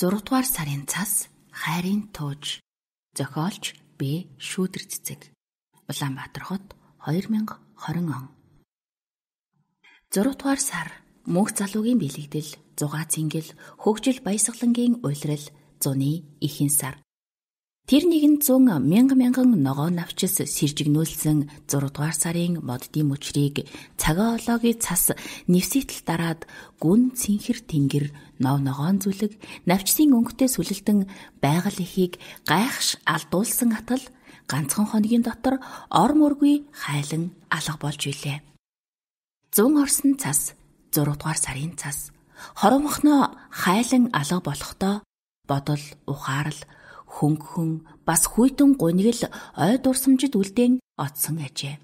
6 дугаар сарын цас хайрын тууж зохиолч Б шүүдэр цэцэг Улаанбаатар хот 2020 он 6 дугаар сар мөнх залуугийн бэлэгдэл зугаа цэнгэл хөгжил баясгалангийн уйлрал зуны ихэн сар Тэр нэгэн зун мянга мянган ногоо навчис сэржигнүүлсэн 6 дугаар сарын моддын мөчрийг цагаологийн цас нэвсийтэл дараад гүн цэнхэр тэнгэр нов ногоон зүлэг навчсын өнгөтэй сүлэлтэн байгаль эхийг гайхш алдуулсан атал ганцхан хоногийн дотор ор мөргүй хайлан алга болж илээ. Зун орсон цас 6 дугаар сарын цас хоромхноо хайлан алга болохдоо бодол ухаарл хөнгөн бас хүйтэн гуниг л ой дурсамжид үлдэн отсон ажээ.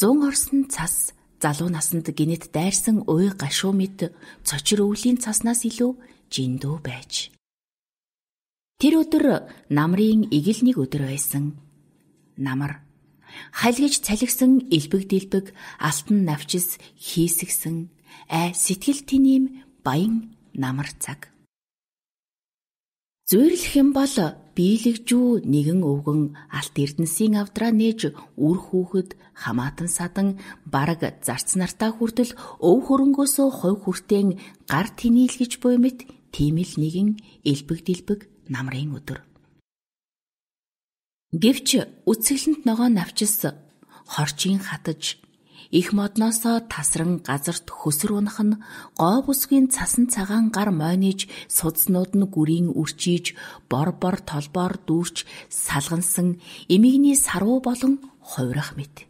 Зун орсон цас залуу насанд гинэт дайрсан уй гашуу мэд цочир өвлийн цаснаас илүү жиндүү байж. Тэр өдөр намрын игэл нэг өдөр байсан. Намар халгиж цалигсан элбэг дэлбэг алтан навчис хийсгсэн ай сэтгэл тнийм баян намар цаг. Зөөрлөх юм бол биелэгжүү нэгэн өвгөн алт эрдэнсийн авдраа нээж үр хүүхэд хамаатан садан бараг зарц нартаа хүртэл өв хөрөнгөөсөө хой хүртэн гар тнийлгэж буй мэт тийм л нэгэн элбэг дэлбэг намрын өдөр. Гэвч үцгэлэнд ногоо навчис хорчийн хатаж Их модноосоо тасран газарт хөсөр унах нь гоо бүсгийн цасан цагаан гар мойниж судснууд нь гүрийн үрчиж бор бор толбоор дүүрч салгансан эмигний саруу болон хувирах мэт.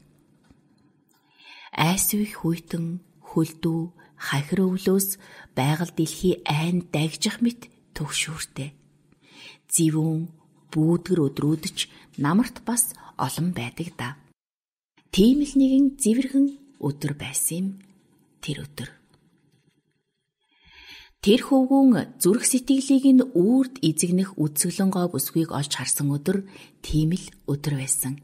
Айс үх хүйтэн хөлдөө хахир өвлөөс байгаль дэлхий айн дагжих мэт төгшөөртэй. Зивүүн бүүдгэр өдрүүдч намарт бас олон байдаг да. Тийм л нэгэн зэвэрхэн өдөр байсан юм тэр өдөр. Тэр хөвгүүн зүрх сэтгэлийг нь үрд эзэгнэх үдсгэлэнгоо бүсгүйг олж харсан өдөр тийм л өдөр байсан.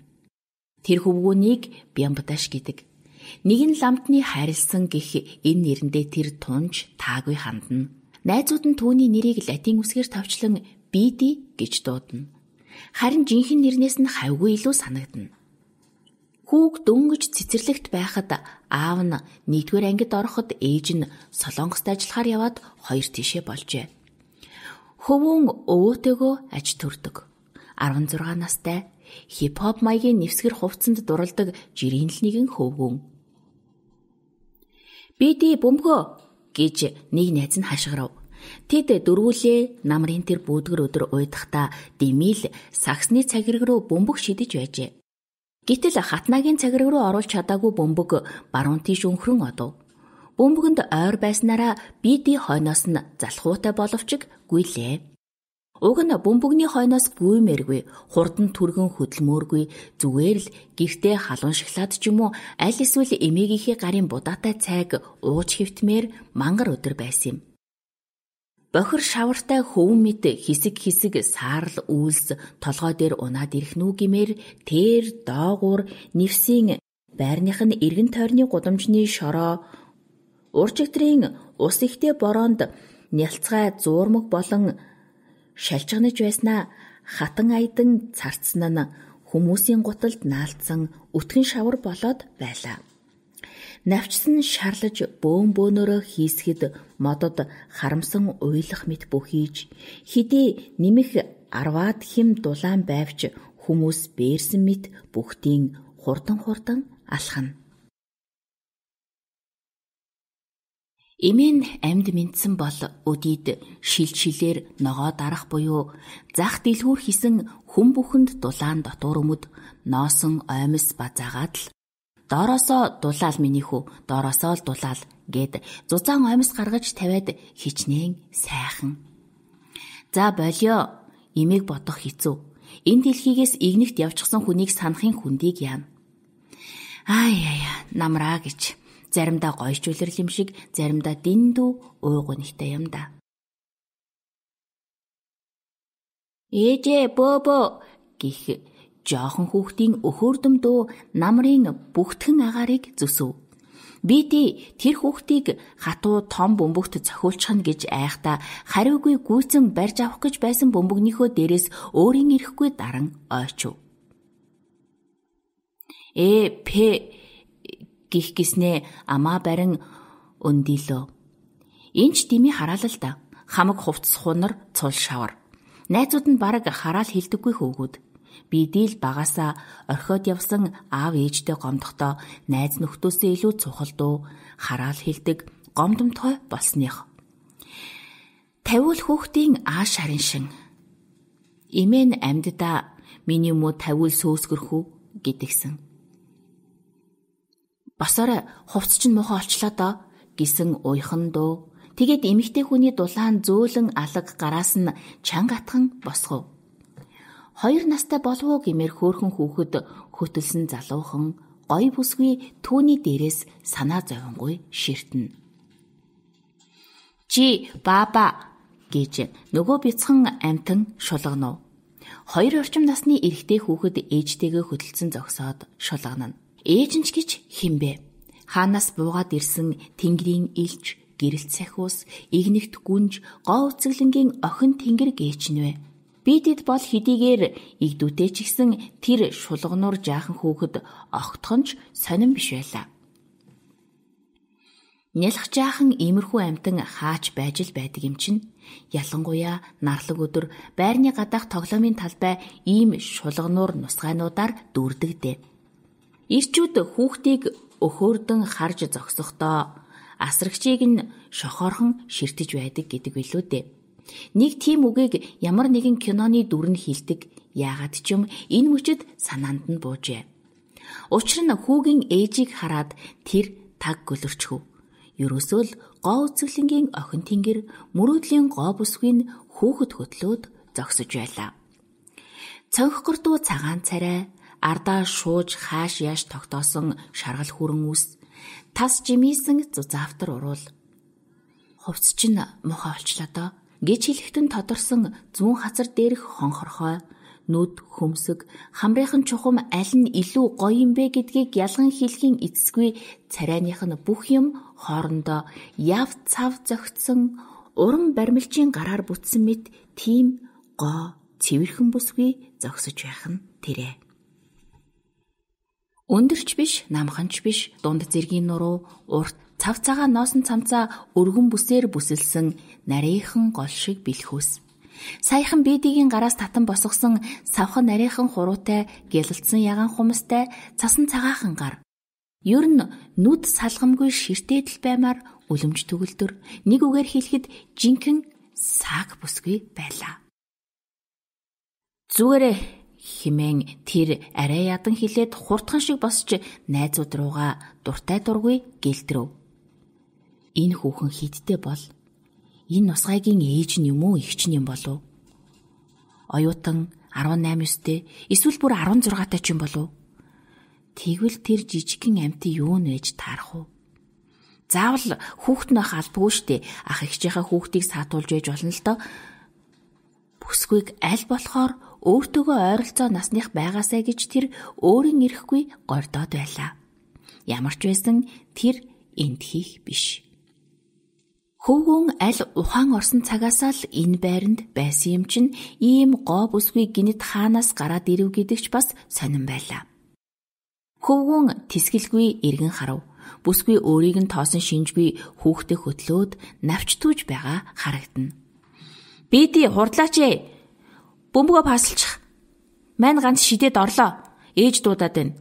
Тэр хөвгүүнийг Бямбаташ гэдэг. Нэгэн ламтны харилсан гэх энэ нэрэндээ тэр тунж таагүй хандна. Найзууд нь түүний нэрийг латин үсгээр товчлон Биди гэж дуудана. Харин жинхэнэ нэрнээс нь хавгүй илүү санагдана. Хүүг дөнгөж цэцэрлэгт байхад аав нь нэгдүгээр ангид ороход ээж нь солонгост ажиллахаар яваад хоёр тишээ болжээ. Хөвөн өвөөтэйгөө аж төрдөг. 16 настай хипхоп маягийн нэвсгэр хувцанд дурладаг жирийн л нэгэн хөвгүн. Биди бөмбөгөө гэж нэг найз нь хашгирав. Тэд дөрвөлээ намрын тэр бүүдгэр өдөр уйдахдаа дэмил саксны цагирэг рүү бөмбөг шидэж байжээ. Гэтэл хатнагийн цагираг руу оруулж чадаагүй бөмбөг баруун тийш өнхрөн одов. Бөмбөгөнд ойр байснараа биди хойноос нь залхуутай боловч гүйлээ. Уг нь бөмбөгний хойноос гүймээргүй, хурдан түргэн хөдөлмөөргүй, зүгээр л гэртээ халуун шоколад ч юм уу аль эсвэл эмээгийнхээ гарын будаатай цайг ууж хэвтмээр мангар өдөр байсан юм бохир шавартай хөвөн мэт хэсэг хэсэг саарл үйлс толгой дээр унаад ирэх нүү гимээр тэр доогуур нэвсийн байрных нь эргэн тойрны гудамжны шороо урчигтрийн ус ихтэй бороонд нялцгай зуурмаг болон шалжганаж байснаа хатан айдан царцсан нь хүмүүсийн гуталд наалдсан өтгөн шавар болоод байлаа. Навчсан шарлаж бөөн бөөнөрөө хийсгэд модод харамсан уйлах мэт бүхийж хидий нэмэх арваад хим дулаан байвч хүмүүс бээрсэн мэт бүхтийн хурдан хурдан алхана. Имэн амд мэдсэн бол өдид шил шилээр ногоо дарах буюу зах дэлгүүр хийсэн хүн бүхэнд дулаан дотор өмд ноосон оймс базаагаад л Доороосоо дулаал минийхүү, доороосоо л дулаал гэд зузаан амьс гаргаж тавиад хичнээн сайхан. За болио. Имийг бодох хэцүү. Энэ дэлхийгээс игнэгт явчихсан хүнийг санахын хүндийг яана. Ай яя, намраа гэж заримдаа гойч үлрэл юм шиг, заримдаа дэндүү уугунхтай юм да. Ээжээ бөө бөө гих жоохон хүүхдийн өхөөрдөмдөө намрын бүгтгэн агаарыг зүсв. Биди тэр хүүхдийг хатуу том бөмбөгт цохиулчихна гэж айхдаа хариугүй гүйцэн барьж авах гэж байсан бөмбөгнийхөө дээрээс өөрийн ирэхгүй даран ойчв. Э п гих гиснээ амаа барин өндилөө. Энд ч дими хараалал да. Хамаг хувцс хунар цул шавар. Найзууд нь баг хараал хилдэггүй хөөгүүд. Бидий л багасаа орхиод явсан аав ээжтэй гомдохдоо найз нөхдөөсөө илүү цухалдуу хараал хилдэг гомдомтгой болсных. Тавиул хүүхдийн аа шарын шин. Имэн амьдда миний муу тавиул сөөсгөрхүү гэдгсэн. Босоорой хувц чинь мохоо олчлоо доо гэсэн уйхан дөө. Тэгэд эмэгтэй хүний дулаан зөөлөн алга гараас нь чанга атхан босгов хоёр настай болов уу гэмээр хөөхөн хүүхэд хөтөлсөн залуухан гой бүсгүй түүний дээрээс санаа зовонгүй ширтэн. Жи баба гэж нөгөө бяцхан амтан шулгана. Хоёр орчим насны эрэгтэй хүүхэд ээжтэйгээ хөтөлсөн зогсоод шулгана. Ээж нь ч гэж химбэ. Хаанаас буугаад ирсэн тэнгэрийн илч гэрэл цахиус, игнэгт гүнж, гоо үцэглэнгийн охин тэнгэр гээчнвэ Бидэд бол хэдийгээр игдүүтэй ч гэсэн тэр шулгнуур жаахан хөөхд огтхонч сонирн биш байлаа. Нялх жаахан иймэрхүү амтан хаач байж л байдаг юм чинь. Ялангуяа нарлаг өдөр байрны гадаах тоглоомын талбай ийм шулгнуур нусгаануудаар дүүрдэгдээ. Ирчүүд хүүхдийг өхөөрдөн харж зогсохдоо асрагчийг нь шохорхон ширтэж байдаг гэдэг билүү дээ. Нэг тийм үгийг ямар нэгэн киноны дүр нь хилдэг. Яагаад ч юм энэ мөчөд санаанд нь буужээ. Учир нь хүүгийн ээжийг хараад тэр таг гөлөрчхөв. Ерөөсөө л гоо үзэглэнгийн охин тэнгэр мөрөөдлийн гоо бүсгүй нь хүүхэд хөтлөөд зогсож байлаа. Цонх гортуу цагаан царай ардаа шууж хааш яаш тогтоосон шаргал хүрэн үс тас жимийсэн зузаавтар уруул. Хувц чинь муха олчлоо доо гэж хэлэхтэн тодорсон зүүн хацар дээрх хонхорхой нүд хөмсг хамрынхан чухам аль нь илүү гоё юм бэ гэдгийг ялган хэлхийн эцэсгүй царайных нь бүх юм хоорондоо яв цав зөгтсөн уран баримлчийн гараар бүтсэн мэт тийм гоо цэвэрхэн бүсгүй зогсож байх нь тэрэ. Өндөрч биш, намханч биш, дунд зэргийн нуруу урт цав цагаан ноосон цамцаа өргөн бүсээр бүсэлсэн нарийнхан гол шиг бэлхүүс. Саяхан бэдигийн гараас татан босгосон савхан нарийнхан хуруутай гялалцсан ягаан хумстай цасан цагаахан гар. Ер нь нүд салгамгүй ширтээдл баймаар үлэмж төгөлдөр нэг үгээр хэлэхэд жинхэн саг бүсгүй байлаа. Зүгээрээ химэн тэр арай ядан хилээд хурдхан шиг босч найзууд руугаа дуртай дургүй гэлдрөв энэ хүүхэн хидтэй бол энэ нусгайгийн ээж нь юм уу эгч нь юм болов? Оюутан 18 настай эсвэл бүр 16 таа ч юм болов? Тэгвэл тэр жижигхэн амтын юу нэж таарах уу? Заавал хүүхэд нь халбгүй штэ ах эгчийнхаа хүүхдийг саатуулж байж болно л доо. Бүсгүйг аль болохоор өөртөөгөө ойролцоо насных байгаасай гэж тэр өөрийн ирэхгүй гордоод байлаа. Ямар ч байсан тэр энд хийх биш. Хөвгүн аль ухаан орсон цагаас л энэ байранд байсан юм чинь ийм гоо бүсгүй гинт хаанаас гараад ирэв гэдэгч бас сонирн байлаа. Хөвгүн тисгэлгүй эргэн харав. Бүсгүй өөрийг нь тоосон шинжгүй хүүхдээ хөтлөөд навч түүж байгаа харагдана. Биди хурдлаач ээ. Бөмбөгөө пасалчих. Мань ганц шидэд орлоо. Ээж дуудаад байна.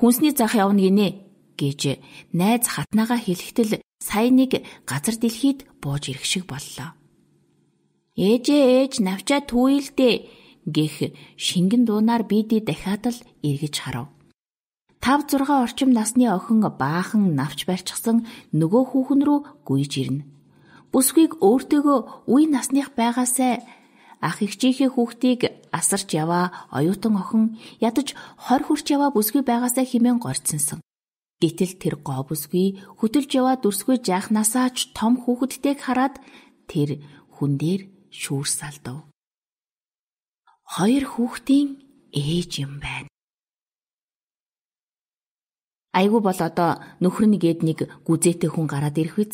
Хүнсний зах явна гинэ гэжээ. Найз хатнаага хэлэхтэл сая нэг газар дэлхийд бууж ирэх шиг боллоо. Ээжээ ээж навчаа түүйлдэ гэх шингэн дуунаар биди дахиад л эргэж харав. 5 6 орчим насны охин баахан навч барьчихсан нөгөө хүүхэн рүү гүйж ирнэ. Бүсгүйг өөртөөгөө үе насных байгаасай ах эгчийнхээ хүүхдийг асарч яваа оюутан охин ядаж 20 хүрч яваа бүсгүй байгаасаа химэн горцсонсон. Гэтэл тэр говьсгүй хөтөлж яваад дүрсгүй жаахнасаа ч том хүүхэдтэйг хараад тэр хүн дээр шүүр салдав. Хоёр хүүхдийн ээж юм байна. Айгу бол одоо нөхөр нэгэд нэг гүзээтэй хүн гараад ирэх биз?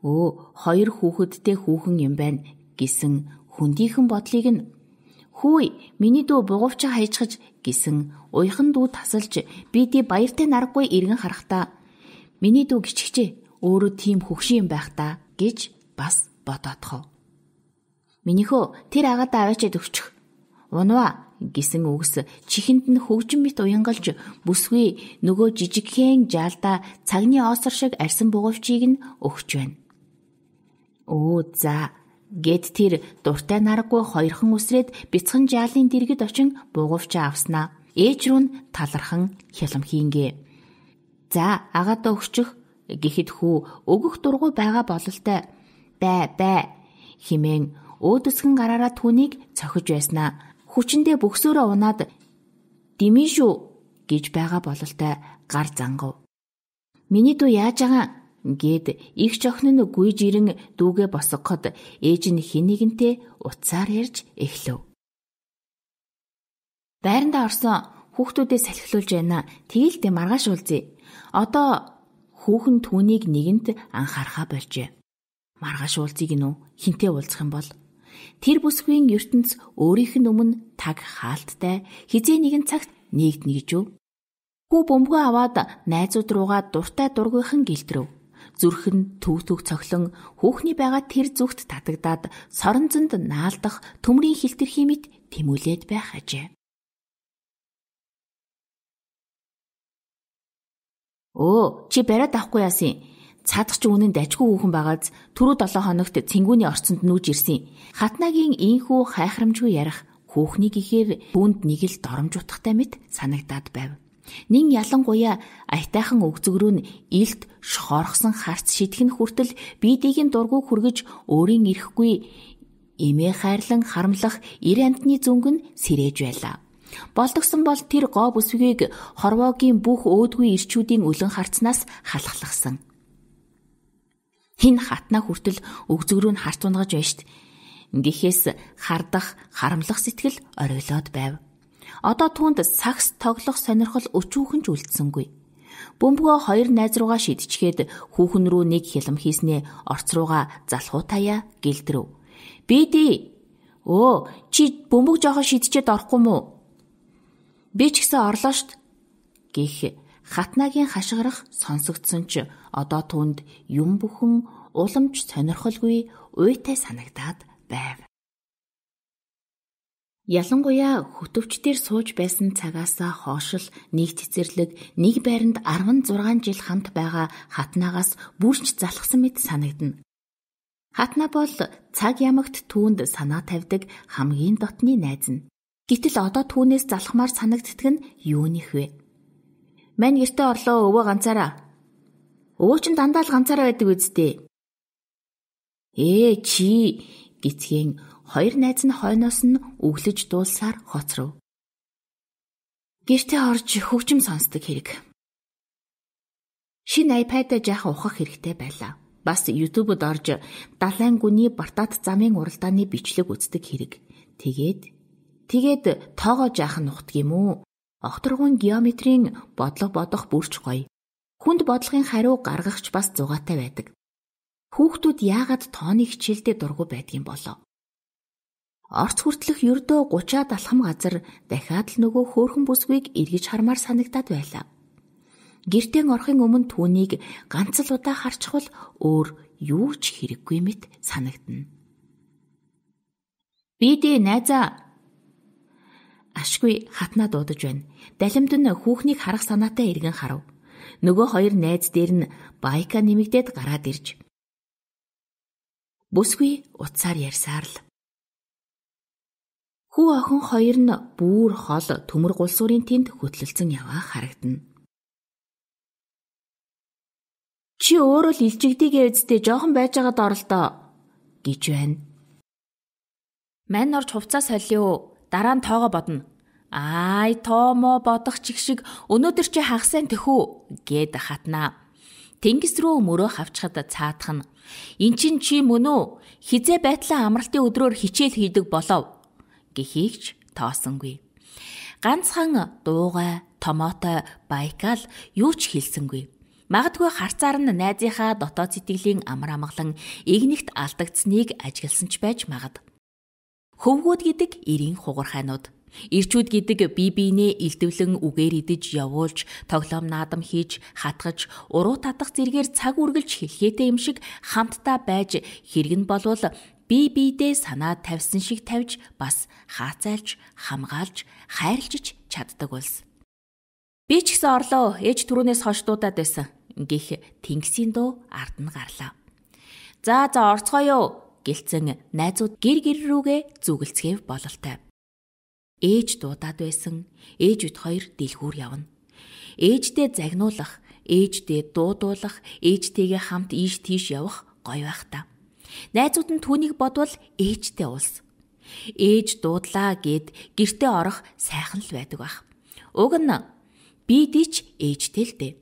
Өө хоёр хүүхэдтэй хүүхэн юм байна гэсэн хүндийнхэн бодлыг нь Хүй, миний дүү бугувч хаяжхаж гисэн уйхан дүү тасалж биди баяртай наргагүй иргэн харахта миний дүү гिचгчээ өөрөө тийм хөвши юм байх та гэж бас бодоодхов. Минийхөө тэр агаад аваачаад өгчих. Унва гисэн үгс чихэнд нь хөгжим мэт уянгалж бүсгүй нөгөө жижигхэн жаалда цагны оосор шиг арсан бугувчийг нь өгч байна. Өө за Гэт тэр дуртай наргагүй хоёрхан үсрээд бяцхан жаалын дэргэд очин бугувч авснаа. Ээж рүү нь талархан хялмхийнгээ. За агаада өгчих гэхэд хүү өгөх дургу байгаа бололтой. Бай бай химэн өөдөсгөн гараараа түүнийг цохиж байснаа. Хүчиндээ бөхсөөрөө унаад димэн шүү гэж байгаа бололтой гар зангав. Миний дүү яаж байгаа Ингээд их охин нь гүйж ирэн дүүгээ босгоход ээж нь хинэгнтэй уцаар ярьж эхлэв. Байранда орсон хүүхдүүдээ салхилуулж байна. Тэгэлтэй маргааш уулзъя. Одоо хүүхэн түүнийг нэгэнт анхаархаа болжээ. Маргааш уулзъя гинөө. Хинтээ уулзах юм бол тэр бүсгүй ертөнц өөрийнх нь өмнө таг хаалттай хизээ нэгэн цагт нэгд нэгжв. Хүү бөмбөгөө аваад найзууд руугаа дуртай дургүйхэн гэлтрэв зүрх нь төв төв цохлон хүүхний байгаа тэр зүгт татагдаад соронзонд наалдах төмрийн хилтерхийн мэт тэмүүлээд байх ажээ. Оо, чи бариад авахгүй яасан юм? Цадах ч үнэнд ажгүй хүүхэн байгааз түрүү 7 хоногт цэнгүүний орцонд нүүж ирсэн. Хатнагийн инхүү хайхрамжгүй ярих хүүхнийг ихээр бүнд нэг л доромжутгатай мэт санагдаад байв. Нин ялангуяа айтайхан өг зүг рүү нь илт шохорхсон харц шидхэн хүртэл биедийн дургуг хүргэж өөрийн ирэхгүй эмээ хайрлан харамлах ир амтны зүнг нь сэрэж байлаа. Болдгсон бол тэр гоо бүсвгийг хорвоогийн бүх өөдгүй ирчүүдийн өлөн харцнаас халахлахсан. Хин хатна хүртэл өг зүг рүү нь харц унгаж байна штт. Ингэхээс хардах, харамлах сэтгэл оройлоод байв. Одоо түүнд сакс тоглох сонирхол өчүүхэн ч үлдсэнгүй. Бөмбөгөө хоёр найз руугаа шидчихэд хүүхэн рүү нэг хилэм хийснээр орц руугаа залхуутаяа гэлдрэв. Бэдэ. Өө, чи бөмбөг жоохон шидчихэд орохгүй мүү? Би ч гэсэн орлоо штт. гих хатнагийн хашгирах сонсогдсон ч одоо түнд юм бүхэн уламж сонирхолгүй уйтай санагдаад байв. Ялангуяа хөтөвчдөр сууж байсан цагаас хойшл нэг цэцэрлэг нэг байранд 16 жил хамт байгаа хатнаагаас бүрч залхсан мэт санагдна. Хатна бол цаг ямагт түүнд санаа тавьдаг хамгийн дотны найз нь. Гэтэл одоо түүнээс залхмаар санагддаг нь юунийх вэ? Мань гэртээ орлоо өвөө ганцаараа. Өвөө ч дандаа л ганцаараа байдаг үсттэй. Ээ чи гитгэн хоёр найз нь хойноос нь өглөж дуулсаар хоц руу. Гэртээ орж хөгжим сонсдог хэрэг. Шинэ iPad-а жаах ухах хэрэгтэй байлаа. Бас YouTube-д орж далайн гүний бартат замын уралдааны бичлэг үздэг хэрэг. Тэгээд тэгээд тоогоо жаах нь ухдаг юм уу? Огторгуун геометрийн бодлого бодох бүрч гоё. Хүнд бодлогын хариу гаргахч бас зугаатай байдаг. Хүүхдүүд яагаад тооны хичээлдээ дургу байдгийн болоо? Орц хүртлэх ердөө 30-аад алхам газар дахиад л нөгөө хөөхөн бүсгүйг эргэж хармаар санагдаад байлаа. Гэртэн орохын өмнө түүнийг ганц л удаа харчихвал өөр юу ч хэрэггүй мэт санагдна. Бидээ найзаа Ашгүй хатнаа дуудаж байна. Далимд нь хүүхнийг харах санаатай эргэн харав. Нөгөө хоёр найз дээр нь байка нэмэгдээд гараад ирж. Бүсгүй утсаар ярьсаар л Хүү охин хоёр нь бүүр хол төмөр гулсуурын тэнд хөтлөлдсөн яваа харагдана. Чи өөрөө л илжигдээгээ үздэй жоохон байж байгаад оролдоо гэж байна. Мань орж хувцас солио. Дараа нь тоогоо бодно. Ай тоомо бодох чиг шиг өнөөдөр чи хагасаа тэхүү гэд хатнаа. Тэнгис рүү мөрөө хавчхад цаатах нь. Эн чин чи мөн үү? Хизээ байтлаа амралтын өдрөөр хичээл хийдэг болов гэхийг ч тоосонгүй. Ганцхан дуугай, томоотой Байкал юу ч хэлсэнгүй. Магадгүй харцаар нь найзынхаа дотоод сэтгэлийн амар амгалан игнэгт алдагдсныг ажигласан ч байж магад. Хөвгүүд гэдэг эрийн хугархайнууд Ирчүүд гэдэг бие биенээ илдэвлэн үгээр идэж явуулж, тоглоом наадам хийж, хатгаж, уруу татах зэргээр цаг үргэлж хэлхээтэй юм шиг хамтдаа байж хэрэг нь болвол бие биедээ санаа тавьсан шиг тавьж бас хаацайлж, хамгаалж, хайрлжж чаддаг улс. Би ч гэсэн орлоо ээж түрүүнээс хойшлуудаад байсан. Гих тэнгисийн дуу ард нь гарлаа. За за орцгоё гэлцэн найзууд гэр гэр рүүгээ зүгэлцгээв бололтой. Ээж дуудаад байсан. Ээж үт хоёр дэлгүүр явна. Ээждээ загнуулах, ээждээ дуудуулах, ээжтэйгээ хамт ийш тийш явах гоё байх та. Найзууд нь түүнийг бодвол ээжтэй уулс. Ээж дуудлаа гэд гэртээ орох сайхан л байдаг бах. Уг нь би дич ээжтэй л дээ.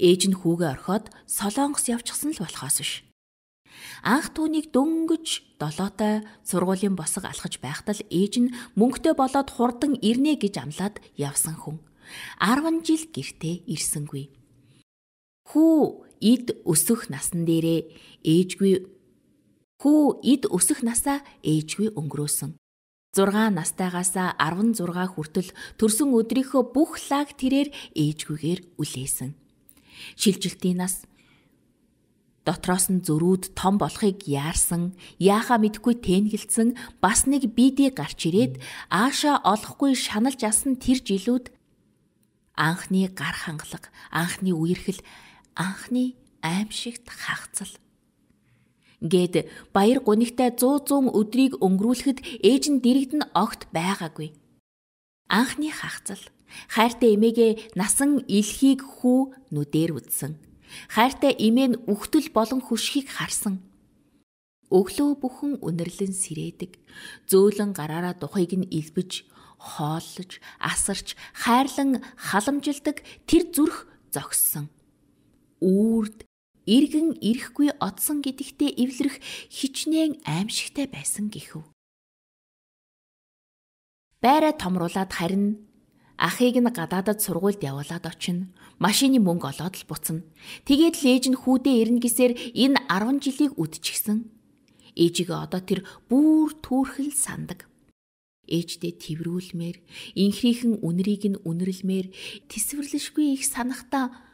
Ээж нь хүүгээ орхиод солонгос явчихсан л болохоос биш. Анх түүнийг дөнгөж долоотой сургуулийн босго алхаж байхдаа л ээж нь мөнгөтэй болоод хурдан ирнэ гэж амлаад явсан хүн. 10 жил гэртээ ирсэнгүй. Хүү эд өсөх насн дээрээ ээжгүй хүү эд өсөх насаа ээжгүй өнгөрөөсөн. 6 настайгаас 16 хүртэл төрсөн өдрийнхөө бүх лаг тэрээр ээжгүйгээр үлээсэн. Шилжилтийн нас дотроос нь зөрүүд том болохыг яарсан, яахаа мэдхгүй тэнглэлсэн бас нэг биди гарч ирээд аашаа олохгүй шаналж асан тэр жилүүд анхны гар хангалга, анхны үерхэл анхны аимшигт хагцал гэд баяр гунигтай 100 100 өдрийг өнгөрүүлэхэд ээж нь дэрэгдэн огт байгаагүй. Анхны хагцал хайртай эмээгээ насан илхийг хүү нүдээр үзсэн. Хайртай эмээ нь үхтэл болон хөшгийг харсан. Өглөө бүхэн үнэрлэн сэрээдэг. Зөөлөн гараараа духыг нь илбэж, хооллож, асарч, хайрлан халамжилдаг тэр зүрх зогссон үрд иргэн ирэхгүй одсон гэдэгтээ эвлэрэх хичнээн аимшигтай байсан гэхв. Байраа томруулаад харин ахыг нь гадаадад сургуульд явуулаад очино. Машины мөнгө олоод л буцна. Тэгээд л ээж нь хүүдээ ирнэ гэсээр энэ 10 жилийг үдчихсэн. Ээжигээ одоо тэр бүр түүрхэл сандаг. Ээждээ тэрвүүлмээр, инхрийхэн үнрийг нь үнэрлмээр, тэсвэрлэшгүй их санахтаа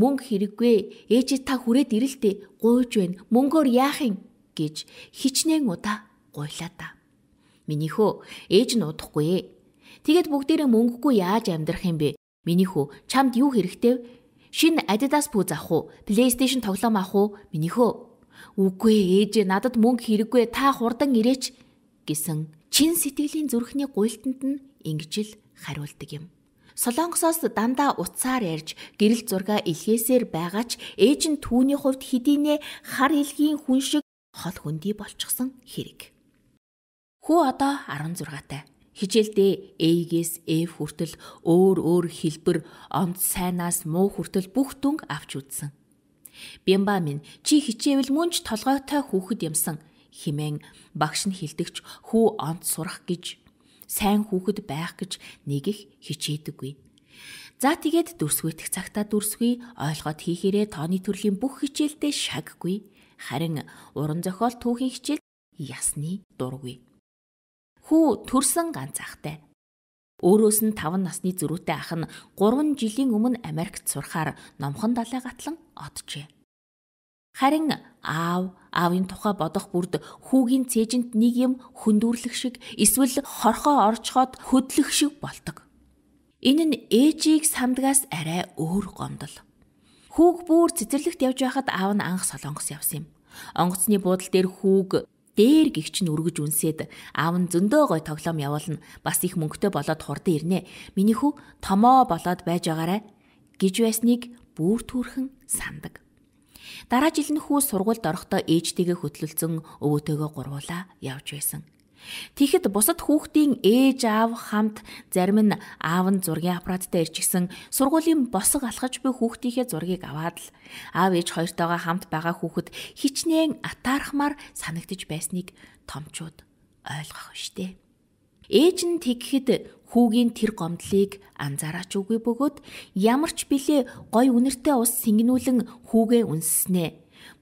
мөнгө хэрэггүй ээжээ та хүрээд ирэлтэ гуйж байна мөнгөөр яах юм гэж хичнээн удаа гуйлаа та минийхөө ээж нь удахгүй тэгэд бүгдээрээ мөнгөгүй яаж амьдрах юм бэ минийхөө чамд юу хэрэгтэй шин Adidas пүү авах уу PlayStation тоглоом авах уу минийхөө үгүй ээжээ надад мөнгө хэрэггүй та хурдан ирээч гэсэн чин сэтгэлийн зүрхний гуйлтанд нь ингэж л хариулдаг юм Солонгосоос дандаа уцаар ярьж гэрэл зурга илгээсээр байгаа ч ээж нь түүний хувьд хэдийнэ хар хэлгийн хүн шиг хол хөндий болчихсон хэрэг. Хүү одоо 16-тай. Хижээлдээ A-гээс F хүртэл өөр өөр хэлбэр, онд сайнаас муу хүртэл бүх дүнг авч үзсэн. Бямба минь чи хичээвэл мөн ч толгойтой хүүхэд юмсан химэн багш нь хилдэгч хүү онц сурах гэж сайн хүүхэд байх гэж нэг их хичээдэггүй. За тэгээд дүрсгүйтэх цагта дүрсгүй ойлгоод хийхээрээ тооны төрлийн бүх хичээлдээ шаггүй. Харин уран зохиол түүхийн хичээл ясны дургүй. Хүү төрсөн ганц ахтай. Өөрөөс нь 5 насны зөрүүтэй ах нь 3 жилийн өмнө Америкт сурахаар номхон далай гатлан оджээ. Харин аав аавын тухай бодох бүрд хүүгийн цээжинд нэг юм хөндүүрлэх шиг эсвэл хорхоо орчхоод хөдлөх шиг бол ตก. Энэ нь ээжийг самдгаас арай өөр гомдол. Хүүг бүр цэцэрлэгт явж байхад аав нь анх солонгос явсан юм. Онгоцны буудал дээр хүүг дээр гихч нь өргөж үнсээд аав нь зөндөө гой тоглоом явуулна. Бас их мөнгөтэй болоод хурдан ирнэ. Миний хүү томоо болоод байж байгаарэ гэж байсныг бүр түүхэн сандаг. Дараа жил нь хүү сургуульд орохдоо ээжтэйгээ хөтлөлцөн өвөөтэйгээ гурвуулаа явж байсан. Тэгэхэд бусад хүүхдийн ээж аав хамт зарим нь аав нь зургийн аппараттай ирчихсэн сургуулийн босго алхаж буй хүүхдийнхээ зургийг аваад л аав ээж хоёртойгоо хамт байгаа хүүхэд хичнээн атаархмаар санагдаж байсныг томчууд ойлгох штеп. Ээж нь тэгэхэд хүүгийн тэр гомдлыг анзаараач үгүй бөгөөд ямар ч билээ гой үнэртэй ус сингинүүлэн хүүгээ үнсснэ.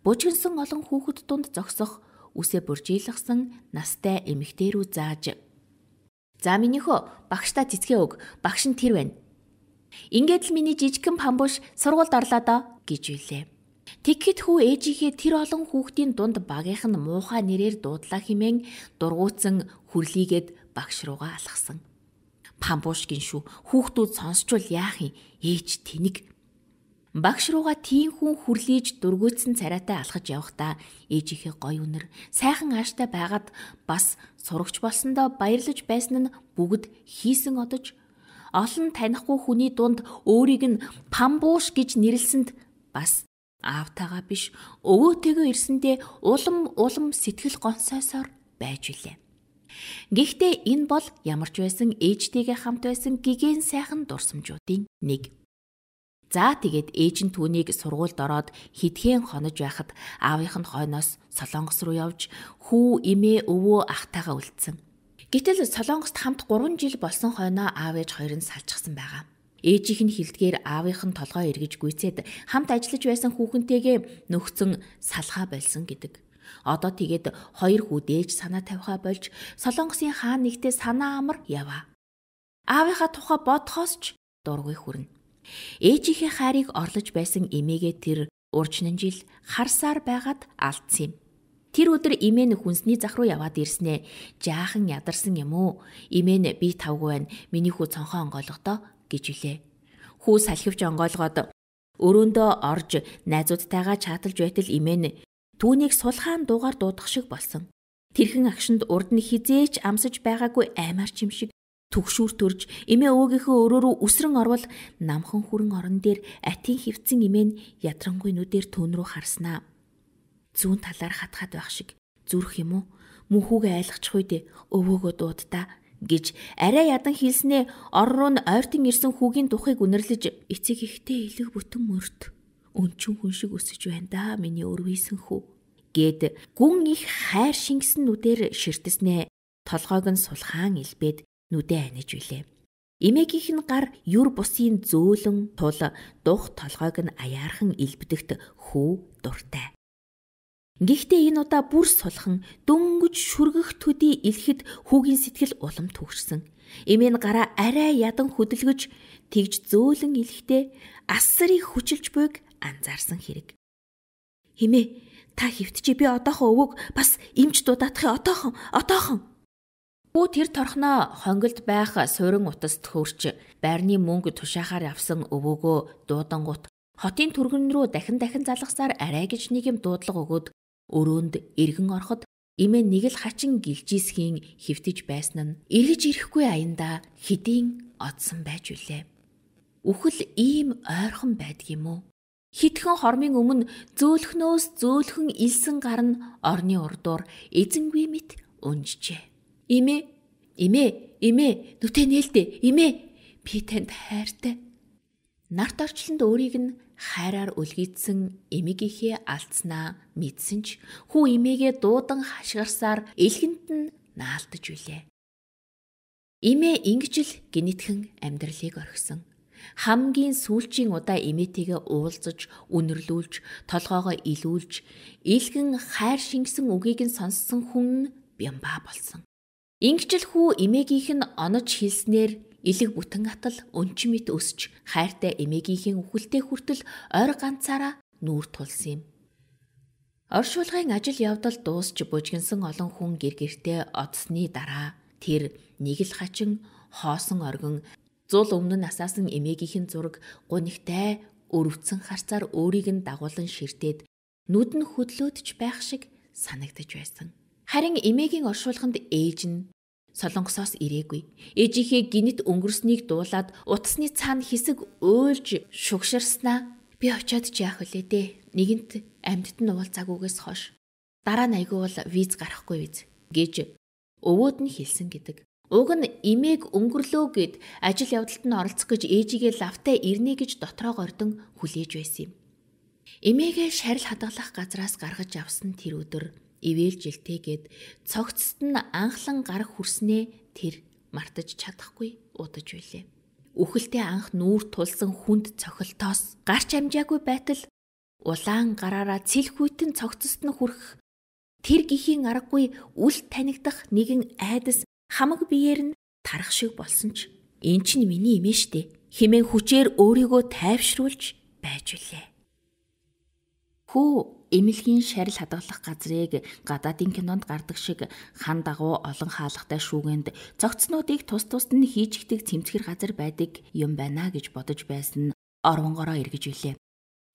Бужигнсан олон хүүхэд дунд зогсох үсээ буржилгсан настай эмэгтэй рүү зааж. За минийхөө багштай цэцгээ өг. Багш нь тэр байна. Ингээд л миний жижигхэн памбуш сургуульд орлоо доо гэж хэлээ. Тэгэхэд хүү ээжийнхээ тэр олон хүүхдийн дунд багийнх нь муухай нэрээр дуудлаа химэн дургуутсан хүрлийгэд багш руугаа алхсан. Памбуушкин шүү. Хүүхдүүд сонсчвал яах юм? Ээж тэнэг. Багш руугаа тийм хүн хүрлээж дургуутсан царайтай алхаж явхдаа ээжийнхээ гой үнэр, сайхан ааштай байгаад бас сурагч болсондоо баярлаж байсан нь бүгд хийсэн одож олон танихгүй хүний дунд өөрийг нь памбууш гэж нэрлсэнд бас аавтайгаа биш өвөөтэйгөө ирсэндээ улам улам сэтгэл гонсойсоор байж үлээ. Гэхдээ энэ бол ямар ч байсан ээжтэйгээ хамт байсан гигэн сайхан дурсамжуудын нэг. За тэгээд ээж нь түүнийг сургуульд ороод хидхэн хонож байхад аавынх нь хойноос Солонгос руу явж хүү, эмээ, өвөө, ахтайгаа үлдсэн. Гэтэл Солонгост хамт 3 жил болсон хойноо аав ээж хоёр нь салчихсан байгаа. Ээжийнх нь хилдгээр аавынх нь толгой эргэж гүйцээд хамт ажиллаж байсан хүүхэнтэйгээ нөхцөн салхаа болсон гэдэг. Одоо тэгээд хоёр хүү дээж санаа тавихаа болж Солонгосын хаан нэгтээ санаа амар яваа. Аавынхаа тухай бодхоос ч дургүй хүрнэ. Ээжийнхээ хайрыг орлож байсан эмээгээ тэр уржнэн жил харсаар байгаад алдсан юм. Тэр өдөр имэн хүнсний зах руу яваад ирснэ. Жаахан ядарсан юм уу? Имэн би тавгүй байна. Миний хүү цонхоо онгойлгодоо гэж хэлээ. Хүү салхивч онгойлгоод өрөөндөө орж найзуудтайгаа чаталж байтал имэн Түүнийг сулхаан дуугаар дуудах шиг болсон. Тэрхэн агшинд урд нь хизээч амсаж байгаагүй аймарч юм шиг төгшүүр төрж эмээ өвгийнхөө өрөө рүү үсрэн орвол намхан хүрэн орон дээр атийн хөвцэн эмээ нь ядрангүй нүдээр төөн рүү харснаа. Зүүн талаар хатхад байх шиг зүрх юм уу? Мөнхүүгээ айлгчих үед өвөөгөө дуудтаа гэж арай ядан хэлснээ ор руу нь ойртон ирсэн хүүгийн духыг үнэрлэж эцэг ихтэй элэг бүтэн мөрт өнчин хүн шиг өсөж байна да миний өрвийсэн хүү гэд гүн их хайр шингэсэн нүдээр ширтэснэ. Толгойг нь сулхаан илбэд нүдэ аниж билээ. Эмээгийнх нь гар юр бусын зөөлөн тул дух толгойг нь аяархан илбдэгт хүү дуртай. Гэхдээ энэ удаа бүр сулхан дөнгөж шүргэх төдий илхэд хүүгийн сэтгэл улам түгшсэн. Эмээ нь гараа арай ядан хөдөлгөж тэгж зөөлөн илэхдээ асрыг хүчилж буйг анзаарсан хэрэг. Химээ та хөвтчи би одоохон өвөг бас имж дуудатахын одоохон одоохон Бүү тэр торхноо хонголд байх суурин утаст хөөрч байрны мөнгө тушаахаар явсан өвөөгөө дуудангууд хотын түргэн рүү дахин дахин залгасаар арай гэж нэг юм дуудлага өгөөд өрөөнд эргэн ороход имээ нэг л хачин гэлжисхийн хөвтөж байсан нь эргэж ирэхгүй аянда хэдийн одсон байж үлээ. Үхэл ийм ойрхон байдаг юм уу? Хитгэн хормын өмнө зөөлхнөөс зөөлхөн илсэн гар нь орны урдуур эзэнгүй мэт өнжжээ. Имэ, имэ, имэ, нүтэ нээлдэ, имэ. Би танд хайртай. Нарт орчлонд өөрийг нь хайраар үлгийдсэн эмигийнхээ алдснаа мэдсэн ч хүү эмээгээ дуудан хашгирсаар элхэнд нь наалдаж билээ. Имэ ингэж л гинэтхэн амьдралыг орхисон хамгийн сүүлчийн удаа эмээтэйгээ уулзаж, үнэрлүүлж, толгоогоо илүүлж, илгэн хайр шингэсэн үгийг нь сонссон хүн бямба болсон. Ингэжл хүү эмээгийнх нь онож хэлснээр элэг бүтэн атал өнчмит өсч хайртай эмээгийнхээ үхэлтэй хүртэл ойр ганцаараа нүүр тулсан юм. Оршуулгын ажил явдал дуусч бужигнсан олон хүн гэр гертээ оцсны дараа тэр нэг л хачин хоосон оргин Зул өмнө насаас нь эмээгийнхэн зураг гунигтай өрөвцөн харцаар өөрийг нь дагуулan ширтээд нүд нь хөдлөөдж байх шиг санагдаж байсан. Харин эмээгийн оршуулганд ээж нь солонгосоос ирээгүй. Ээжийнхээ гинт өнгөрснийг дуулаад утасны цаана хэсэг өөлж шугширснаа. Би очиод яах вүлээ дээ. Нэгэнт амьдд нь уулзаагүйгээс хойш. Дараа нь айгүй бол виз гарахгүй биз гэж өвөөд нь хэлсэн гэдэг. Уг нь имийг өнгөрлөө гэд ажил явдалд нь оролцох гэж ээжигээ лавтаа ирнэ гэж дотроо гордон хүлээж байсан юм. Эмээгээ шарил хадгалах газраас гаргаж авсан тэр өдөр ивэл жилтэйгээд цогцсод нь анхлан гарах хүрснээ тэр мартаж чадахгүй удаж билээ. Үхэлтэй анх нүүр тулсан хүнд цохилтоос гарч амжаагүй байтал улаан гараараа цэлхүйтэн цогцсод нь хүрэх тэр гихийн аргагүй үл танигдах нэгэн айдас Хамаг биеэр нь тарах шиг болсон ч эн чинь миний юм штэ хэмээн хүчээр өөрийгөө тайвшруулж байж үлээ. Хүү эмэлгийн шарил хадгалах газрыг гадаадын кинонд гардаг шиг хан дагуу олон хаалгатай шүүгэнд цогцнуудыг тус тусд нь хийж гдэг цэмцгэр газар байдаг юм байна гэж бодож байсан нь орвонгороо эргэж үлээ.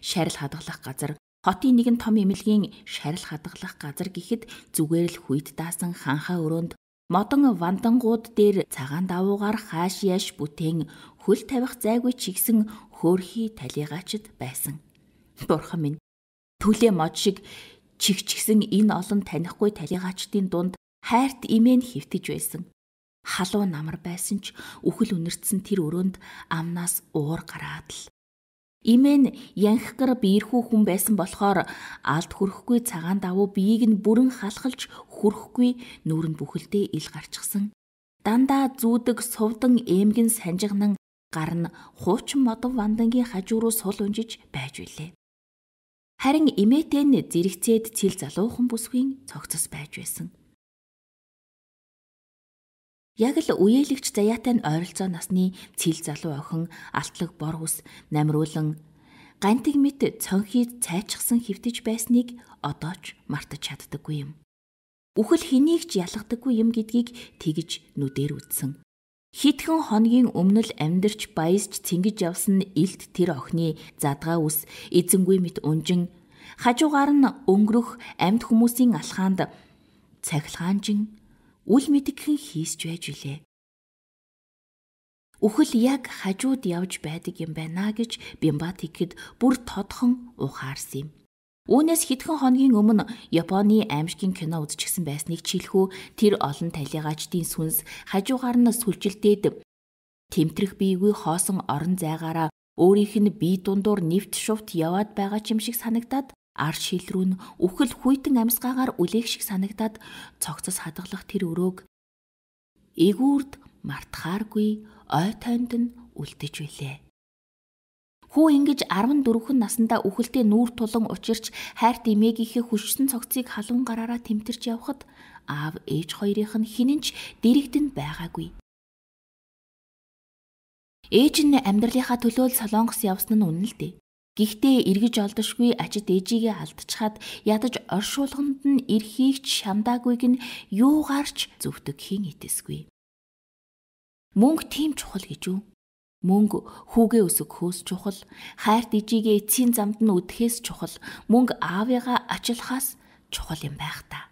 Шарил хадгалах газар хотын нэгэн том эмэлгийн шарил хадгалах газар гэхэд зүгээр л хүйд даасан ханхаа өрөөнд модон вандангууд дээр цагаан давуугаар хааш яаш бүтээн хөл тавих зайгүй чигсэн хөөрхий талигаачд байсан. Бурхан минь төлөө мод шиг чигчгсэн энэ олон танихгүй талигаачдын дунд хайрт имэн хөвтөж байсан. Халуун намар байсан ч үхэл үнэрцэн тэр өрөөнд амнаас уур гараад л Имэн янхгар биерхүү хүн байсан болохоор алд хүрхгүй цагаан давуу биеийг нь бүрэн халахалж хүрхгүй нүүр нь бүхэлдээ ил гарчихсан. Дандаа зүүдэг сувдан эмгэн санжигнан гар нь хуучин модов вандангийн хажуу руу сул унжиж байж билээ. Харин имэтэн зэрэгцээд цэл залуухан бүсгүй цогцос байж байсан. Яг л үеэлэгч заяатай нь ойролцоо насны цэл залуу охин алтлаг бор хүс намруулан гантиг мэт цонхий цайчсан хөвтөж байсныг одооч мартаж чаддаггүй юм. Үхэл хэнийг ч ялгадаггүй юм гэдгийг тэгж нүдээр үзсэн. Хитгэн хоногийн өмнөл амьдарч баясж цэнгэж явсан элд тэр охины задгаа ус эзэнгүй мэт унжин хажуугаар нь өнгөрөх амьд хүмүүсийн алхаанд цахилгаанжин үл мэдгхэн хийсч байж билээ. Үхэл яг хажууд явж байдаг юм байна гэж Бямбат ихэд бүр тодхон ухаарсан юм. Үүнээс хэдхэн хоногийн өмнө Японы аимшигын кино үзчихсэн байсныг чийлхүү тэр олон талигачдын сүнс хажуугаар нь сүлжилдээд тэмтрэх биегүй хоосон орон зайгаараа өөрийнх нь бие дундуур нэвт шувт яваад байгаа ч юм шиг санагдаад Ар шил рүү нь үхэл хүйтэн амьсгаагаар үлээх шиг санагдаад цогцос хадгалах тэр өрөөг ээгүүрд мартахааргүй ой тойнд нь үлдэж билээ. Хүү ингэж 14хэн наснда үхэлтэй нүүр тулан учирч хайрт эмээгийнхээ хүчсэн цогцыг халуун гараараа тэмтэрч явхад аав ээж хоёрынх нь хинэнч дэрэгдэн байгаагүй. Ээж нь амьдралынхаа төлөө л Солонгос явсан нь үнэн л дээ. Гэхдээ эргэж олдошгүй ажид ээжигээ алдчихад ядаж оршуулганд нь эрхийг ч шамдаагүйг нь юу гарч зүвтөг хийн итэсгүй. Мөнгө тийм чухал гэж үү? Мөнгө хүүгээ өсөг хөөс чухал, хайрт ижигээ эцсийн замд нь үдэхээс чухал, мөнгө аавыгаа ачлахаас чухал юм байх та.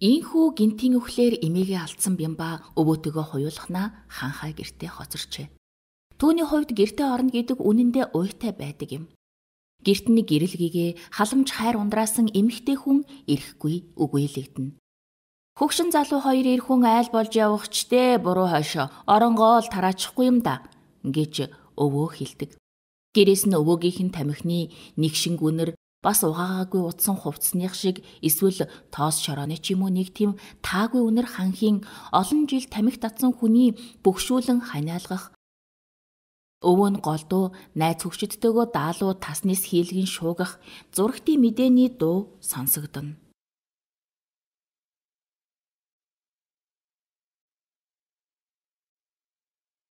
Ийхүү гинтийн өхлөөр эмээгээ алдсан бямба өвөтөгөө хуйлахнаа ханхаа гертэ хоцорчээ. Түүний хувьд гэртээ орно гэдэг үнэндээ уйтай байдаг юм. Гэртний гэрэлгийгэ халамж хайр ундаасан эмэгтэй хүн ирэхгүй үгүйлэгдэнэ. Хөгшин залуу хоёр ирхэн айл болж явах ч тээ буруу хойшоо оронгоо л тараачихгүй юм да гэж өвөө хэлдэг. Гэрээс нь өвөөгийнх нь тамхины нэг шинг үнэр бас угаагаагүй утсан хувцсных шиг эсвэл тоос шорооны ч юм уу нэг тийм таагүй үнэр ханхийн олон жил тамхи татсан хүний бөхшүүлэн ханиалгах Өвөө нь голдуу найз хөвгчдтэйгөө даалуу таснис хийлгэн шуугах зургтын мэдээний дуу сонсогдоно.